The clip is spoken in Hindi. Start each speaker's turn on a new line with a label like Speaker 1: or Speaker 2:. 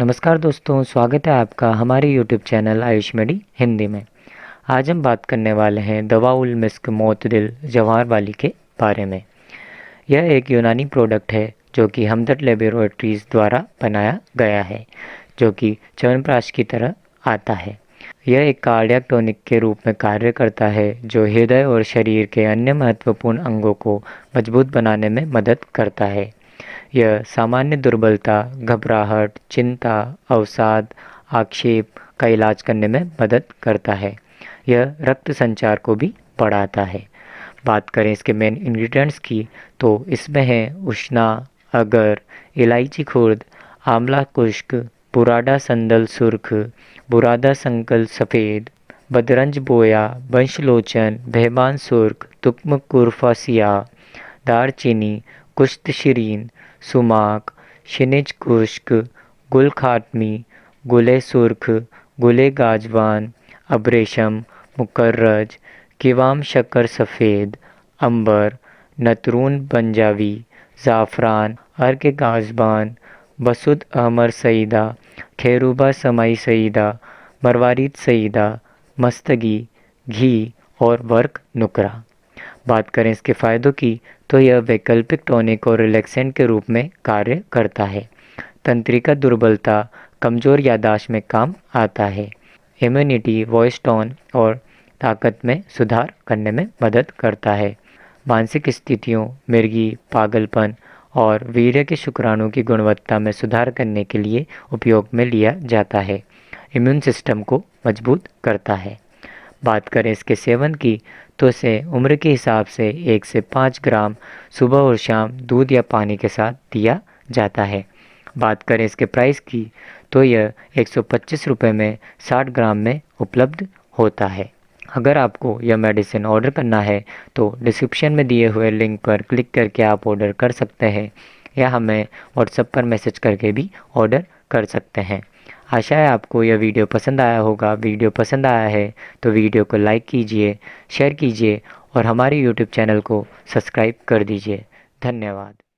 Speaker 1: नमस्कार दोस्तों स्वागत है आपका हमारे YouTube channel Ayush medi Hindi में आज हम बात करने वाले हैं उल मिस्क मौत दिल जवाहर वाली के बारे में यह एक यूनानी प्रोडक्ट है जो कि हमदर्द लेबोरेटरीज द्वारा बनाया गया है जो कि चवनप्राश की तरह आता है यह एक कार्डियक टॉनिक के रूप में कार्य करता है जो हृदय और शरीर के अन्य महत्वपूर्ण अंगों को मजबूत बनाने में मदद करता है यह सामान्य दुर्बलता घबराहट चिंता अवसाद आक्षेप का इलाज करने में मदद करता है यह रक्त संचार को भी बढ़ाता है बात करें इसके मेन इंग्रेडिएंट्स की तो इसमें है उष्णा अगर इलायची खुर्द आंवला खुश्क बुराडा संदल सुर्ख बुरादा संकल सफ़ेद बदरंज बोया वंशलोचन बहमान सुर्ख तुकम सिया दारचीनी कुश्त शरीन सुमाक शनज कुश्क गुल खातमी गुले सुर्ख गुले गाजवान अब्रेशम मुकर्रज किवाम शकर सफ़ेद अंबर नतरून पंजावी ज़ाफ़रान अर्क गाजबान बसुद अहमर सईदा खैरूबा समाई सईदा मरवारीद सईदा मस्तगी घी और वर्क नुकरा बात करें इसके फ़ायदों की तो यह वैकल्पिक टॉनिक और रिलैक्सेंट के रूप में कार्य करता है तंत्रिका दुर्बलता कमज़ोर यादाश्त में काम आता है इम्यूनिटी वॉइस टोन और ताकत में सुधार करने में मदद करता है मानसिक स्थितियों मिर्गी पागलपन और वीर्य के शुक्राणु की गुणवत्ता में सुधार करने के लिए उपयोग में लिया जाता है इम्यून सिस्टम को मजबूत करता है बात करें इसके सेवन की तो इसे उम्र के हिसाब से एक से पाँच ग्राम सुबह और शाम दूध या पानी के साथ दिया जाता है बात करें इसके प्राइस की तो यह एक सौ रुपये में 60 ग्राम में उपलब्ध होता है अगर आपको यह मेडिसिन ऑर्डर करना है तो डिस्क्रिप्शन में दिए हुए लिंक पर क्लिक करके आप ऑर्डर कर सकते हैं या हमें व्हाट्सएप पर मैसेज करके भी ऑर्डर कर सकते हैं आशा है आपको यह वीडियो पसंद आया होगा वीडियो पसंद आया है तो वीडियो को लाइक कीजिए शेयर कीजिए और हमारे यूट्यूब चैनल को सब्सक्राइब कर दीजिए धन्यवाद